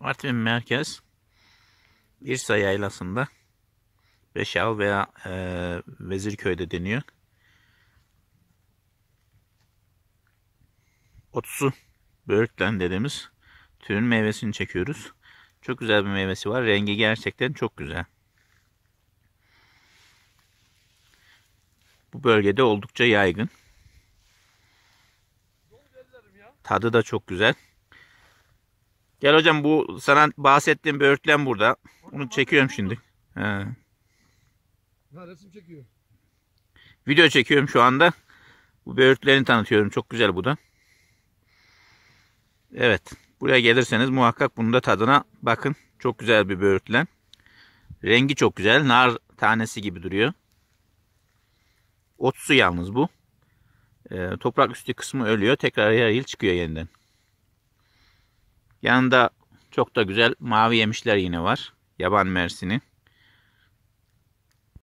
Artvin merkez İrsa yaylasında Beşal veya e, Vezirköy'de deniyor. 30'u böğürtlen dediğimiz türün meyvesini çekiyoruz. Çok güzel bir meyvesi var. Rengi gerçekten çok güzel. Bu bölgede oldukça yaygın. Tadı da çok güzel. Gel hocam bu sana bahsettiğim böğürtlen burada. Onu çekiyorum şimdi. He. Ha, resim çekiyor. Video çekiyorum şu anda. Bu böğürtlerini tanıtıyorum. Çok güzel bu da. Evet. Buraya gelirseniz muhakkak bunu da tadına bakın. Çok güzel bir böğürtlen. Rengi çok güzel. Nar tanesi gibi duruyor. Otsu yalnız bu. Ee, toprak üstü kısmı ölüyor. Tekrar yer çıkıyor yeniden. Yanında çok da güzel mavi yemişler yine var. Yaban mersini.